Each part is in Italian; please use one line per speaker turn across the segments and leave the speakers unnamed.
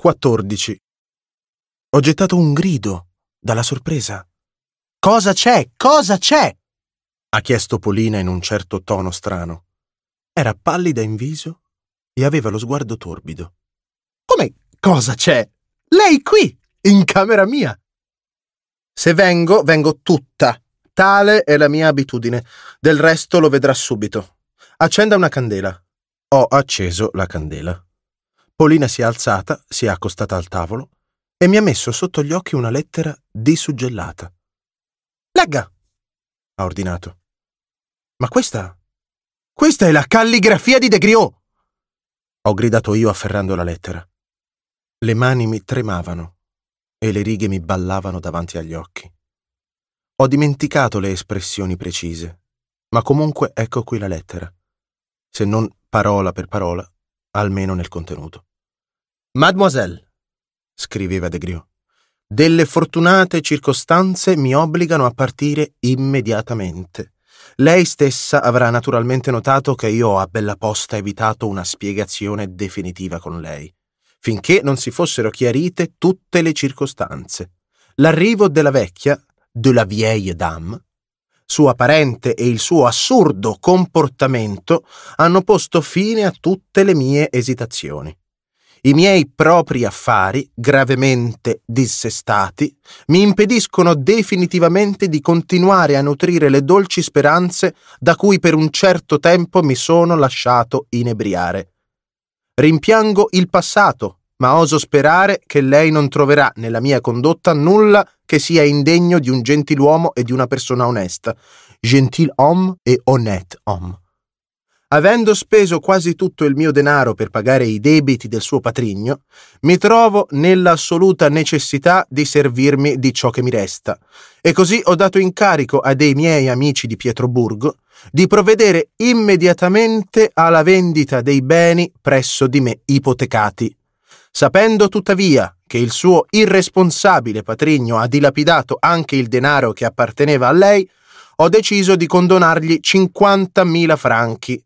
14. Ho gettato un grido dalla sorpresa. Cosa c'è? Cosa c'è? ha chiesto Polina in un certo tono strano. Era pallida in viso e aveva lo sguardo torbido. Come cosa c'è? Lei qui, in camera mia. Se vengo, vengo tutta. Tale è la mia abitudine. Del resto lo vedrà subito. Accenda una candela. Ho acceso la candela. Polina si è alzata, si è accostata al tavolo e mi ha messo sotto gli occhi una lettera disuggellata. Legga! ha ordinato. Ma questa... questa è la calligrafia di De Griot! ho gridato io afferrando la lettera. Le mani mi tremavano e le righe mi ballavano davanti agli occhi. Ho dimenticato le espressioni precise, ma comunque ecco qui la lettera, se non parola per parola, almeno nel contenuto. Mademoiselle, scriveva De Griot, delle fortunate circostanze mi obbligano a partire immediatamente. Lei stessa avrà naturalmente notato che io ho a bella posta evitato una spiegazione definitiva con lei, finché non si fossero chiarite tutte le circostanze. L'arrivo della vecchia, de la vieille dame, sua parente e il suo assurdo comportamento hanno posto fine a tutte le mie esitazioni. I miei propri affari, gravemente dissestati, mi impediscono definitivamente di continuare a nutrire le dolci speranze da cui per un certo tempo mi sono lasciato inebriare. Rimpiango il passato, ma oso sperare che lei non troverà nella mia condotta nulla che sia indegno di un gentiluomo e di una persona onesta. Gentilhomme e honnête homme avendo speso quasi tutto il mio denaro per pagare i debiti del suo patrigno, mi trovo nell'assoluta necessità di servirmi di ciò che mi resta, e così ho dato incarico a dei miei amici di Pietroburgo di provvedere immediatamente alla vendita dei beni presso di me ipotecati. Sapendo tuttavia che il suo irresponsabile patrigno ha dilapidato anche il denaro che apparteneva a lei, ho deciso di condonargli 50.000 franchi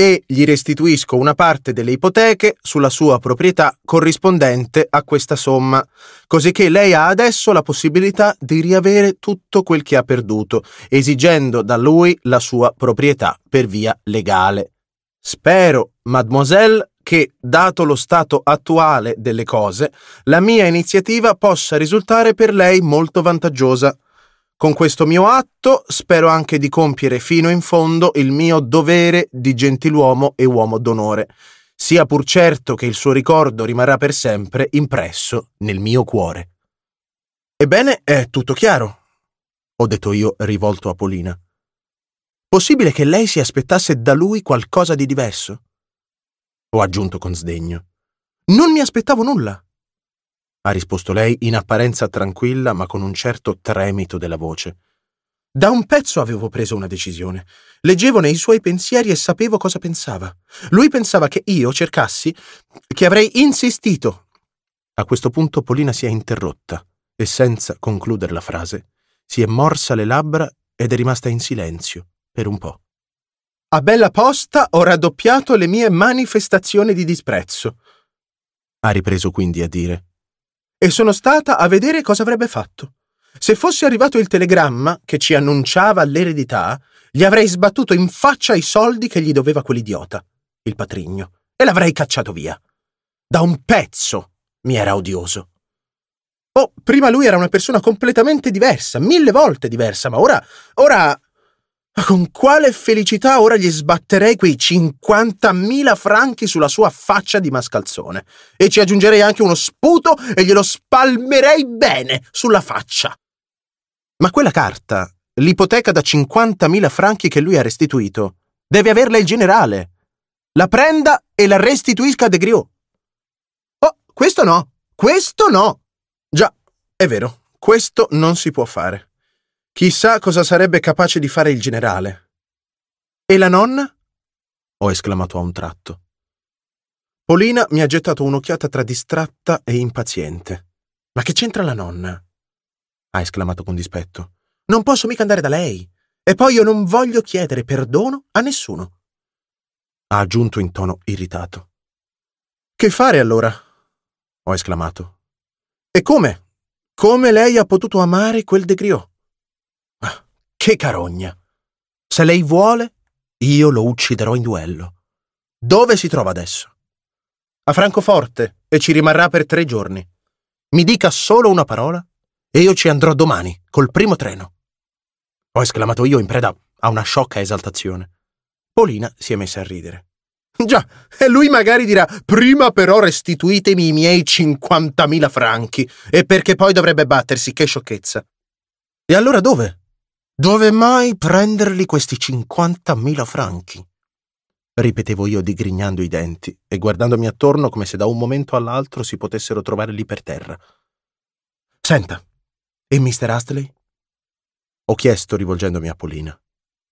e gli restituisco una parte delle ipoteche sulla sua proprietà corrispondente a questa somma, cosicché lei ha adesso la possibilità di riavere tutto quel che ha perduto, esigendo da lui la sua proprietà per via legale. Spero, mademoiselle, che, dato lo stato attuale delle cose, la mia iniziativa possa risultare per lei molto vantaggiosa. Con questo mio atto spero anche di compiere fino in fondo il mio dovere di gentiluomo e uomo d'onore, sia pur certo che il suo ricordo rimarrà per sempre impresso nel mio cuore. Ebbene, è tutto chiaro, ho detto io rivolto a Polina. Possibile che lei si aspettasse da lui qualcosa di diverso? Ho aggiunto con sdegno. Non mi aspettavo nulla ha risposto lei in apparenza tranquilla ma con un certo tremito della voce. Da un pezzo avevo preso una decisione. Leggevo nei suoi pensieri e sapevo cosa pensava. Lui pensava che io cercassi, che avrei insistito. A questo punto Polina si è interrotta e senza concludere la frase si è morsa le labbra ed è rimasta in silenzio per un po'. A bella posta ho raddoppiato le mie manifestazioni di disprezzo. Ha ripreso quindi a dire e sono stata a vedere cosa avrebbe fatto. Se fosse arrivato il telegramma che ci annunciava l'eredità, gli avrei sbattuto in faccia i soldi che gli doveva quell'idiota, il patrigno, e l'avrei cacciato via. Da un pezzo mi era odioso. Oh, prima lui era una persona completamente diversa, mille volte diversa, ma ora, ora con quale felicità ora gli sbatterei quei 50.000 franchi sulla sua faccia di mascalzone e ci aggiungerei anche uno sputo e glielo spalmerei bene sulla faccia. Ma quella carta, l'ipoteca da 50.000 franchi che lui ha restituito, deve averla il generale. La prenda e la restituisca a De Griot. Oh, questo no, questo no. Già, è vero, questo non si può fare. Chissà cosa sarebbe capace di fare il generale. E la nonna? ho esclamato a un tratto. Polina mi ha gettato un'occhiata tra distratta e impaziente. Ma che c'entra la nonna? ha esclamato con dispetto. Non posso mica andare da lei. E poi io non voglio chiedere perdono a nessuno. Ha aggiunto in tono irritato. Che fare allora? ho esclamato. E come? Come lei ha potuto amare quel degriot? Che carogna! Se lei vuole, io lo ucciderò in duello. Dove si trova adesso? A Francoforte e ci rimarrà per tre giorni. Mi dica solo una parola e io ci andrò domani, col primo treno. Ho esclamato io in preda a una sciocca esaltazione. Polina si è messa a ridere. Già, e lui magari dirà, prima però restituitemi i miei 50.000 franchi, e perché poi dovrebbe battersi, che sciocchezza. E allora dove? Dove mai prenderli questi 50.000 franchi? ripetevo io digrignando i denti e guardandomi attorno come se da un momento all'altro si potessero trovare lì per terra. Senta, e Mr. Astley? Ho chiesto rivolgendomi a Polina,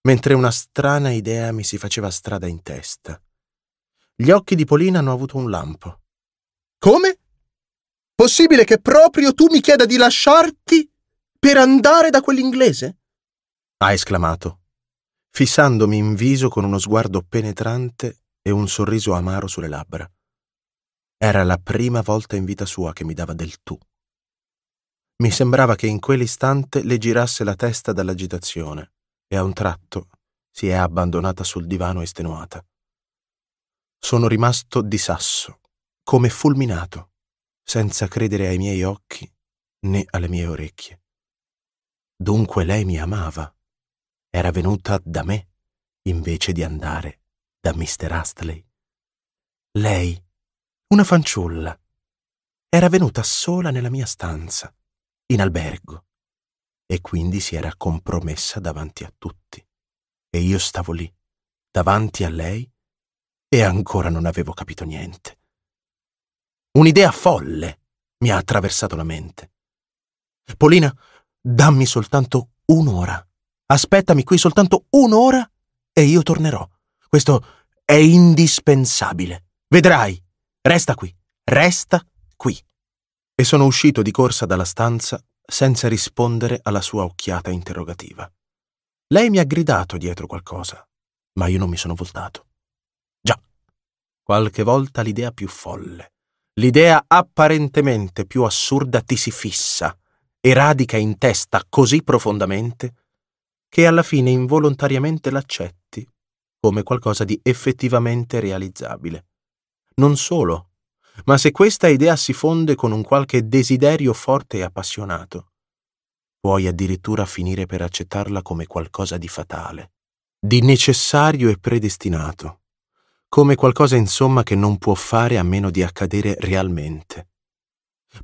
mentre una strana idea mi si faceva strada in testa. Gli occhi di Polina hanno avuto un lampo. Come? Possibile che proprio tu mi chieda di lasciarti per andare da quell'inglese? ha esclamato, fissandomi in viso con uno sguardo penetrante e un sorriso amaro sulle labbra. Era la prima volta in vita sua che mi dava del tu. Mi sembrava che in quell'istante le girasse la testa dall'agitazione e a un tratto si è abbandonata sul divano estenuata. Sono rimasto di sasso, come fulminato, senza credere ai miei occhi né alle mie orecchie. Dunque lei mi amava. Era venuta da me invece di andare da Mr. Astley. Lei, una fanciulla, era venuta sola nella mia stanza, in albergo, e quindi si era compromessa davanti a tutti. E io stavo lì, davanti a lei, e ancora non avevo capito niente. Un'idea folle mi ha attraversato la mente. Polina, dammi soltanto un'ora Aspettami qui soltanto un'ora e io tornerò. Questo è indispensabile. Vedrai. Resta qui. Resta qui. E sono uscito di corsa dalla stanza senza rispondere alla sua occhiata interrogativa. Lei mi ha gridato dietro qualcosa, ma io non mi sono voltato. Già, qualche volta l'idea più folle, l'idea apparentemente più assurda ti si fissa e radica in testa così profondamente che alla fine involontariamente l'accetti come qualcosa di effettivamente realizzabile. Non solo, ma se questa idea si fonde con un qualche desiderio forte e appassionato, puoi addirittura finire per accettarla come qualcosa di fatale, di necessario e predestinato, come qualcosa insomma che non può fare a meno di accadere realmente.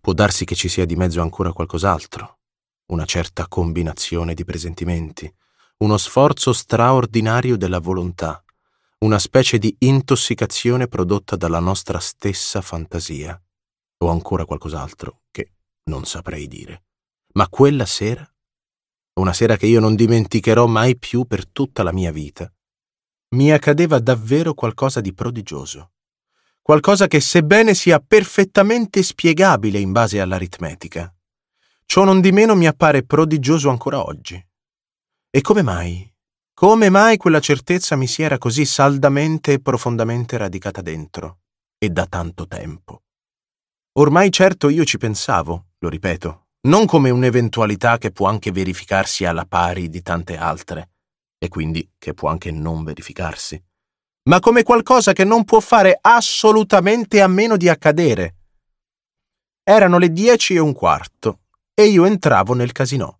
Può darsi che ci sia di mezzo ancora qualcos'altro, una certa combinazione di presentimenti, uno sforzo straordinario della volontà, una specie di intossicazione prodotta dalla nostra stessa fantasia, o ancora qualcos'altro che non saprei dire. Ma quella sera, una sera che io non dimenticherò mai più per tutta la mia vita, mi accadeva davvero qualcosa di prodigioso, qualcosa che sebbene sia perfettamente spiegabile in base all'aritmetica, Ciò non di meno mi appare prodigioso ancora oggi. E come mai? Come mai quella certezza mi si era così saldamente e profondamente radicata dentro, e da tanto tempo? Ormai certo io ci pensavo, lo ripeto, non come un'eventualità che può anche verificarsi alla pari di tante altre, e quindi che può anche non verificarsi, ma come qualcosa che non può fare assolutamente a meno di accadere. Erano le dieci e un quarto e io entravo nel casino,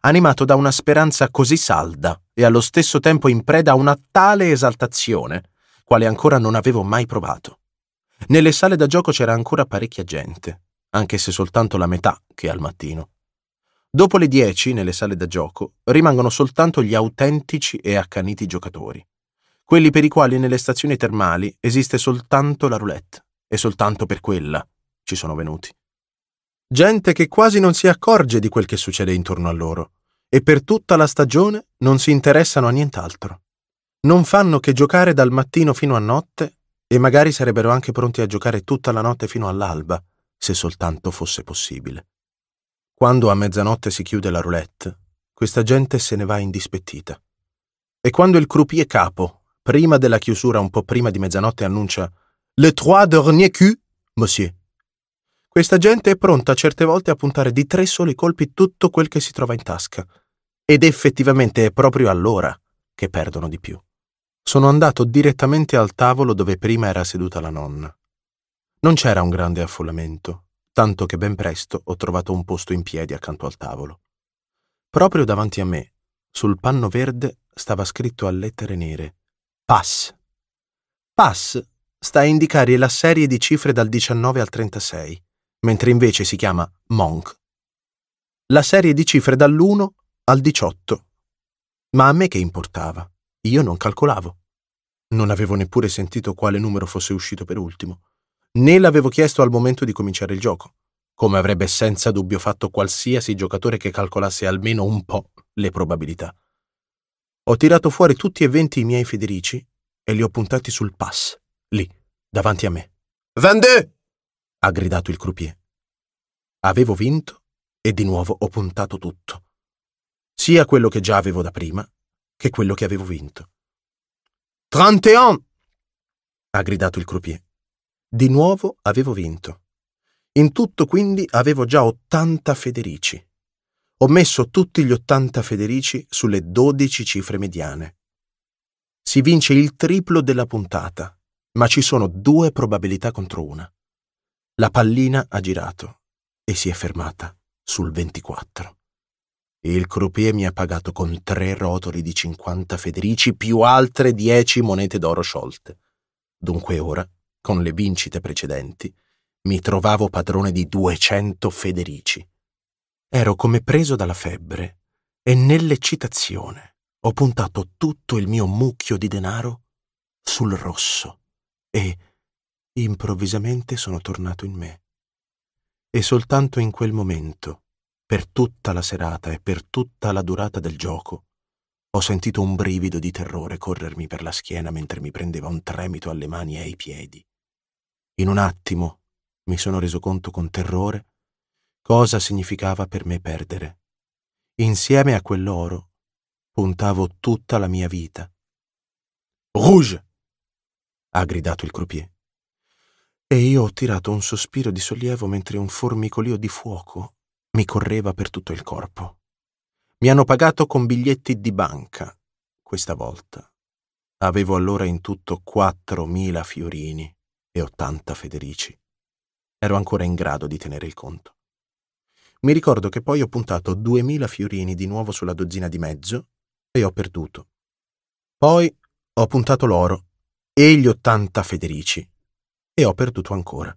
animato da una speranza così salda e allo stesso tempo in preda a una tale esaltazione, quale ancora non avevo mai provato. Nelle sale da gioco c'era ancora parecchia gente, anche se soltanto la metà che al mattino. Dopo le 10 nelle sale da gioco rimangono soltanto gli autentici e accaniti giocatori, quelli per i quali nelle stazioni termali esiste soltanto la roulette e soltanto per quella ci sono venuti gente che quasi non si accorge di quel che succede intorno a loro e per tutta la stagione non si interessano a nient'altro. Non fanno che giocare dal mattino fino a notte e magari sarebbero anche pronti a giocare tutta la notte fino all'alba, se soltanto fosse possibile. Quando a mezzanotte si chiude la roulette, questa gente se ne va indispettita. E quando il croupier capo, prima della chiusura un po' prima di mezzanotte, annuncia Le trois derniers culs, monsieur, questa gente è pronta certe volte a puntare di tre soli colpi tutto quel che si trova in tasca. Ed effettivamente è proprio allora che perdono di più. Sono andato direttamente al tavolo dove prima era seduta la nonna. Non c'era un grande affollamento, tanto che ben presto ho trovato un posto in piedi accanto al tavolo. Proprio davanti a me, sul panno verde, stava scritto a lettere nere PASS. PASS sta a indicare la serie di cifre dal 19 al 36 mentre invece si chiama Monk. La serie di cifre dall'1 al 18. Ma a me che importava? Io non calcolavo. Non avevo neppure sentito quale numero fosse uscito per ultimo, né l'avevo chiesto al momento di cominciare il gioco, come avrebbe senza dubbio fatto qualsiasi giocatore che calcolasse almeno un po' le probabilità. Ho tirato fuori tutti e venti i miei Federici e li ho puntati sul pass, lì, davanti a me. Vende! ha gridato il croupier. Avevo vinto e di nuovo ho puntato tutto, sia quello che già avevo da prima che quello che avevo vinto. 31! ha gridato il croupier. Di nuovo avevo vinto. In tutto quindi avevo già 80 federici. Ho messo tutti gli 80 federici sulle 12 cifre mediane. Si vince il triplo della puntata, ma ci sono due probabilità contro una. La pallina ha girato e si è fermata sul 24. Il croupier mi ha pagato con tre rotoli di 50 federici più altre 10 monete d'oro sciolte. Dunque ora, con le vincite precedenti, mi trovavo padrone di 200 federici. Ero come preso dalla febbre e nell'eccitazione ho puntato tutto il mio mucchio di denaro sul rosso e improvvisamente sono tornato in me. E soltanto in quel momento, per tutta la serata e per tutta la durata del gioco, ho sentito un brivido di terrore corrermi per la schiena mentre mi prendeva un tremito alle mani e ai piedi. In un attimo mi sono reso conto con terrore cosa significava per me perdere. Insieme a quell'oro puntavo tutta la mia vita. Rouge! ha gridato il croupier e io ho tirato un sospiro di sollievo mentre un formicolio di fuoco mi correva per tutto il corpo. Mi hanno pagato con biglietti di banca, questa volta. Avevo allora in tutto 4.000 fiorini e 80 federici. Ero ancora in grado di tenere il conto. Mi ricordo che poi ho puntato 2.000 fiorini di nuovo sulla dozzina di mezzo e ho perduto. Poi ho puntato l'oro e gli 80 federici e ho perduto ancora.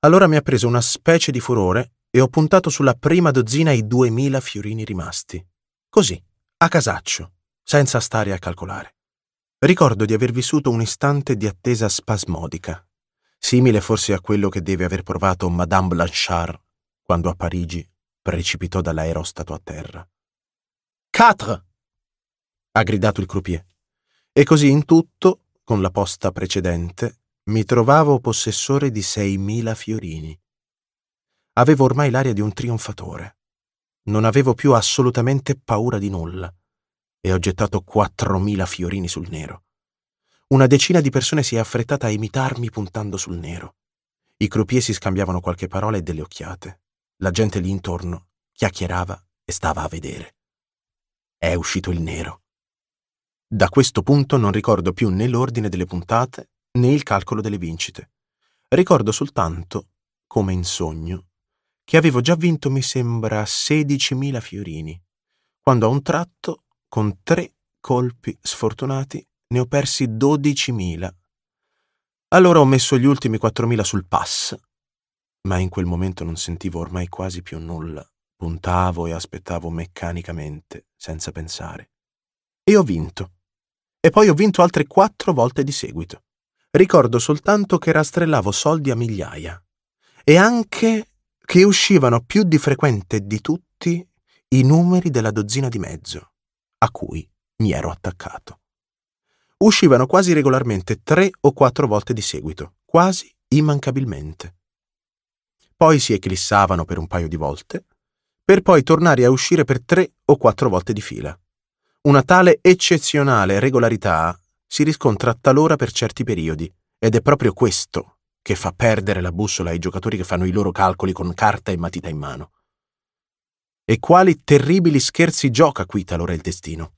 Allora mi ha preso una specie di furore e ho puntato sulla prima dozzina i duemila fiorini rimasti. Così, a casaccio, senza stare a calcolare. Ricordo di aver vissuto un istante di attesa spasmodica, simile forse a quello che deve aver provato Madame Blanchard quando a Parigi precipitò dall'aerostato a terra. Quatre! ha gridato il croupier. E così in tutto, con la posta precedente, mi trovavo possessore di 6.000 fiorini. Avevo ormai l'aria di un trionfatore. Non avevo più assolutamente paura di nulla e ho gettato 4.000 fiorini sul nero. Una decina di persone si è affrettata a imitarmi puntando sul nero. I croupier si scambiavano qualche parola e delle occhiate. La gente lì intorno chiacchierava e stava a vedere. È uscito il nero. Da questo punto non ricordo più né l'ordine delle puntate né il calcolo delle vincite. Ricordo soltanto, come in sogno, che avevo già vinto, mi sembra, 16.000 fiorini, quando a un tratto, con tre colpi sfortunati, ne ho persi 12.000. Allora ho messo gli ultimi 4.000 sul pass, ma in quel momento non sentivo ormai quasi più nulla. Puntavo e aspettavo meccanicamente, senza pensare. E ho vinto. E poi ho vinto altre quattro volte di seguito. Ricordo soltanto che rastrellavo soldi a migliaia e anche che uscivano più di frequente di tutti i numeri della dozzina di mezzo a cui mi ero attaccato. Uscivano quasi regolarmente tre o quattro volte di seguito, quasi immancabilmente. Poi si eclissavano per un paio di volte, per poi tornare a uscire per tre o quattro volte di fila. Una tale eccezionale regolarità si riscontra talora per certi periodi ed è proprio questo che fa perdere la bussola ai giocatori che fanno i loro calcoli con carta e matita in mano. E quali terribili scherzi gioca qui talora il destino.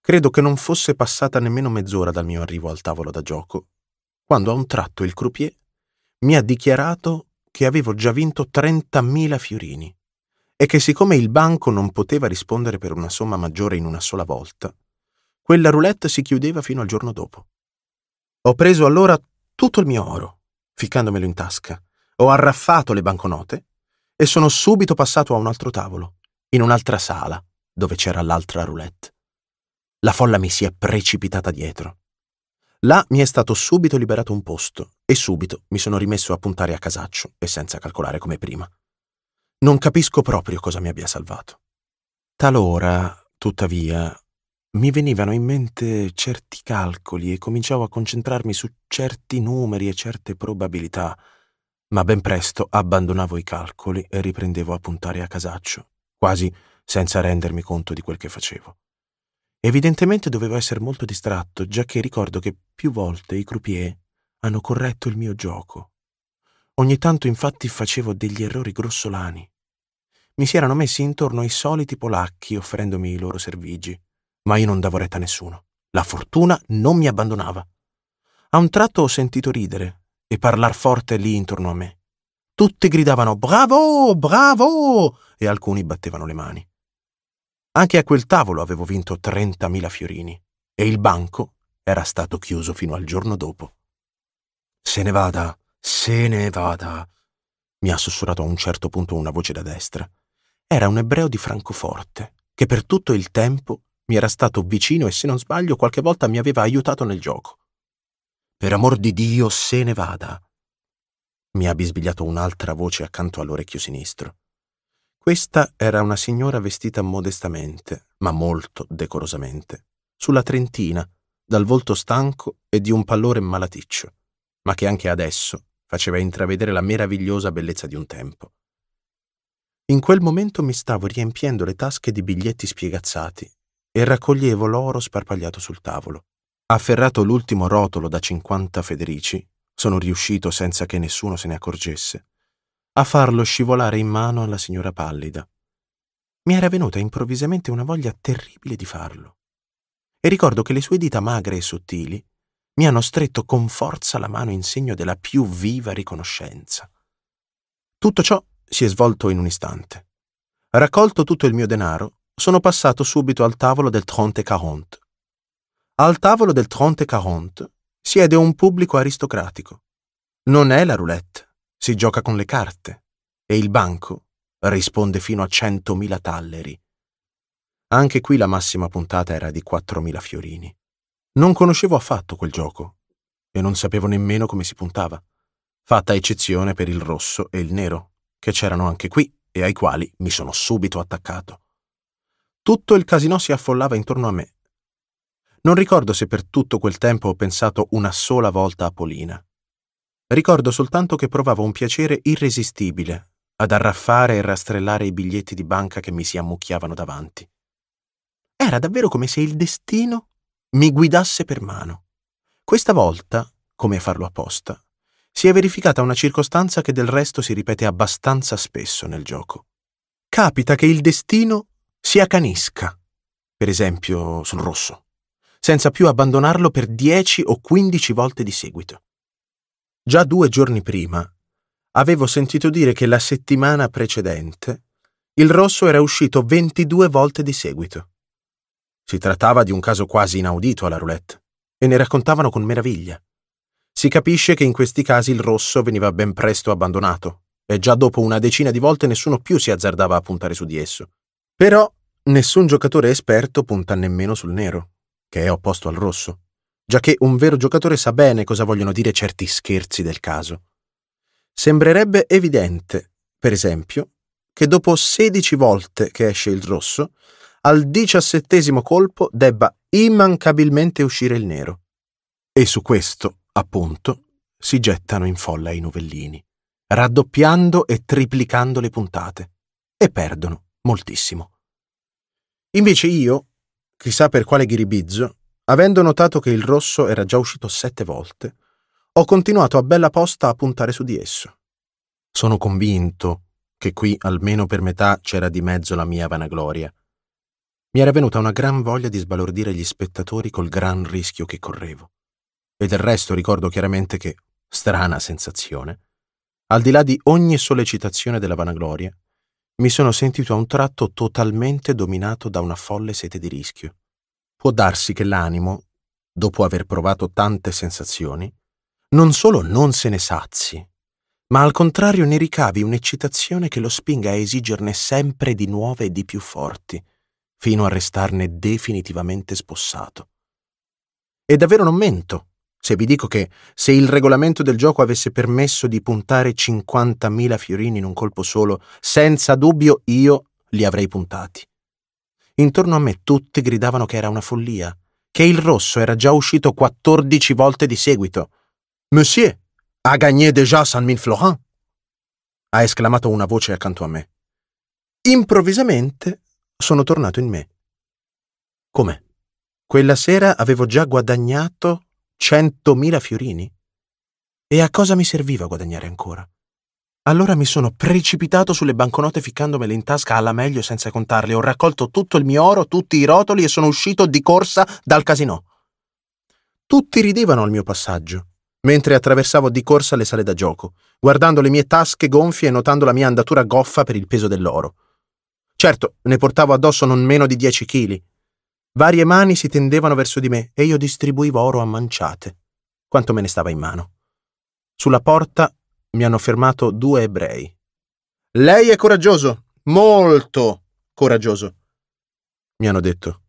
Credo che non fosse passata nemmeno mezz'ora dal mio arrivo al tavolo da gioco, quando a un tratto il croupier mi ha dichiarato che avevo già vinto 30.000 fiorini e che siccome il banco non poteva rispondere per una somma maggiore in una sola volta, quella roulette si chiudeva fino al giorno dopo. Ho preso allora tutto il mio oro, ficcandomelo in tasca, ho arraffato le banconote e sono subito passato a un altro tavolo, in un'altra sala, dove c'era l'altra roulette. La folla mi si è precipitata dietro. Là mi è stato subito liberato un posto e subito mi sono rimesso a puntare a casaccio e senza calcolare come prima. Non capisco proprio cosa mi abbia salvato. Talora, tuttavia, mi venivano in mente certi calcoli e cominciavo a concentrarmi su certi numeri e certe probabilità, ma ben presto abbandonavo i calcoli e riprendevo a puntare a casaccio, quasi senza rendermi conto di quel che facevo. Evidentemente dovevo essere molto distratto, giacché ricordo che più volte i croupier hanno corretto il mio gioco. Ogni tanto infatti facevo degli errori grossolani. Mi si erano messi intorno ai soliti polacchi offrendomi i loro servigi ma io non davo retta a nessuno. La fortuna non mi abbandonava. A un tratto ho sentito ridere e parlar forte lì intorno a me. Tutti gridavano Bravo! Bravo! e alcuni battevano le mani. Anche a quel tavolo avevo vinto 30.000 fiorini e il banco era stato chiuso fino al giorno dopo. Se ne vada, se ne vada, mi ha sussurrato a un certo punto una voce da destra. Era un ebreo di Francoforte che per tutto il tempo mi era stato vicino e se non sbaglio qualche volta mi aveva aiutato nel gioco. Per amor di Dio, se ne vada! Mi ha bisbigliato un'altra voce accanto all'orecchio sinistro. Questa era una signora vestita modestamente, ma molto decorosamente, sulla trentina, dal volto stanco e di un pallore malaticcio, ma che anche adesso faceva intravedere la meravigliosa bellezza di un tempo. In quel momento mi stavo riempiendo le tasche di biglietti spiegazzati e raccoglievo l'oro sparpagliato sul tavolo. Afferrato l'ultimo rotolo da 50 federici, sono riuscito senza che nessuno se ne accorgesse a farlo scivolare in mano alla signora pallida. Mi era venuta improvvisamente una voglia terribile di farlo. E ricordo che le sue dita magre e sottili mi hanno stretto con forza la mano in segno della più viva riconoscenza. Tutto ciò si è svolto in un istante. Raccolto tutto il mio denaro, sono passato subito al tavolo del Tronte Caronte. Al tavolo del Tronte Caronte siede un pubblico aristocratico. Non è la roulette, si gioca con le carte e il banco risponde fino a 100.000 talleri. Anche qui la massima puntata era di 4.000 fiorini. Non conoscevo affatto quel gioco e non sapevo nemmeno come si puntava, fatta eccezione per il rosso e il nero, che c'erano anche qui e ai quali mi sono subito attaccato. Tutto il casino si affollava intorno a me. Non ricordo se per tutto quel tempo ho pensato una sola volta a Polina. Ricordo soltanto che provavo un piacere irresistibile ad arraffare e rastrellare i biglietti di banca che mi si ammucchiavano davanti. Era davvero come se il destino mi guidasse per mano. Questa volta, come a farlo apposta, si è verificata una circostanza che del resto si ripete abbastanza spesso nel gioco. Capita che il destino si accanisca, per esempio sul rosso, senza più abbandonarlo per 10 o 15 volte di seguito. Già due giorni prima avevo sentito dire che la settimana precedente il rosso era uscito 22 volte di seguito. Si trattava di un caso quasi inaudito alla roulette e ne raccontavano con meraviglia. Si capisce che in questi casi il rosso veniva ben presto abbandonato e già dopo una decina di volte nessuno più si azzardava a puntare su di esso. Però nessun giocatore esperto punta nemmeno sul nero, che è opposto al rosso, giacché un vero giocatore sa bene cosa vogliono dire certi scherzi del caso. Sembrerebbe evidente, per esempio, che dopo 16 volte che esce il rosso, al diciassettesimo colpo debba immancabilmente uscire il nero. E su questo, appunto, si gettano in folla i novellini, raddoppiando e triplicando le puntate, e perdono moltissimo. Invece io, chissà per quale ghiribizzo, avendo notato che il rosso era già uscito sette volte, ho continuato a bella posta a puntare su di esso. Sono convinto che qui almeno per metà c'era di mezzo la mia vanagloria. Mi era venuta una gran voglia di sbalordire gli spettatori col gran rischio che correvo. E del resto ricordo chiaramente che, strana sensazione, al di là di ogni sollecitazione della vanagloria, mi sono sentito a un tratto totalmente dominato da una folle sete di rischio. Può darsi che l'animo, dopo aver provato tante sensazioni, non solo non se ne sazi, ma al contrario ne ricavi un'eccitazione che lo spinga a esigerne sempre di nuove e di più forti, fino a restarne definitivamente spossato. E davvero non mento. Se vi dico che se il regolamento del gioco avesse permesso di puntare 50.000 fiorini in un colpo solo, senza dubbio io li avrei puntati. Intorno a me tutti gridavano che era una follia, che il rosso era già uscito 14 volte di seguito. Monsieur, a gagné déjà Saint-Min Florent! ha esclamato una voce accanto a me. Improvvisamente sono tornato in me. Come? Quella sera avevo già guadagnato Centomila fiorini? E a cosa mi serviva guadagnare ancora? Allora mi sono precipitato sulle banconote ficcandomele in tasca alla meglio senza contarle. Ho raccolto tutto il mio oro, tutti i rotoli e sono uscito di corsa dal casino. Tutti ridevano al mio passaggio, mentre attraversavo di corsa le sale da gioco, guardando le mie tasche gonfie e notando la mia andatura goffa per il peso dell'oro. Certo, ne portavo addosso non meno di 10 kg, Varie mani si tendevano verso di me e io distribuivo oro a manciate, quanto me ne stava in mano. Sulla porta mi hanno fermato due ebrei. Lei è coraggioso, molto coraggioso, mi hanno detto.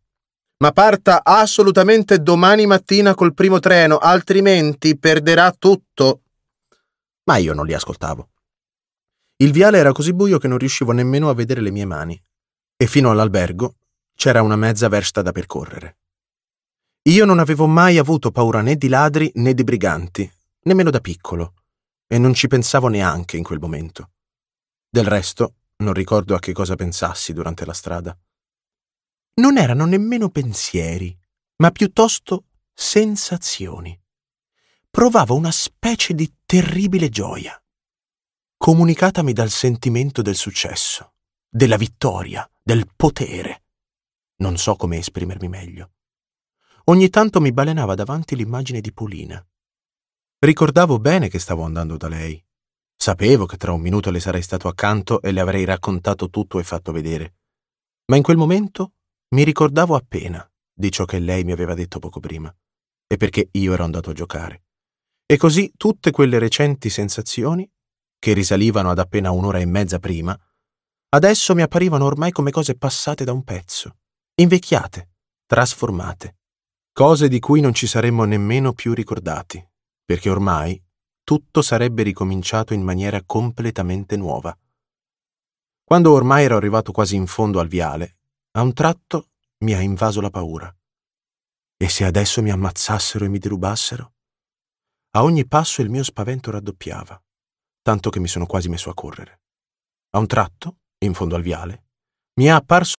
Ma parta assolutamente domani mattina col primo treno, altrimenti perderà tutto. Ma io non li ascoltavo. Il viale era così buio che non riuscivo nemmeno a vedere le mie mani, e fino all'albergo c'era una mezza versta da percorrere. Io non avevo mai avuto paura né di ladri né di briganti, nemmeno da piccolo, e non ci pensavo neanche in quel momento. Del resto, non ricordo a che cosa pensassi durante la strada. Non erano nemmeno pensieri, ma piuttosto sensazioni. Provavo una specie di terribile gioia, comunicatami dal sentimento del successo, della vittoria, del potere. Non so come esprimermi meglio. Ogni tanto mi balenava davanti l'immagine di Polina. Ricordavo bene che stavo andando da lei. Sapevo che tra un minuto le sarei stato accanto e le avrei raccontato tutto e fatto vedere. Ma in quel momento mi ricordavo appena di ciò che lei mi aveva detto poco prima e perché io ero andato a giocare. E così tutte quelle recenti sensazioni, che risalivano ad appena un'ora e mezza prima, adesso mi apparivano ormai come cose passate da un pezzo invecchiate, trasformate, cose di cui non ci saremmo nemmeno più ricordati, perché ormai tutto sarebbe ricominciato in maniera completamente nuova. Quando ormai ero arrivato quasi in fondo al viale, a un tratto mi ha invaso la paura. E se adesso mi ammazzassero e mi derubassero? A ogni passo il mio spavento raddoppiava, tanto che mi sono quasi messo a correre. A un tratto, in fondo al viale, mi è apparso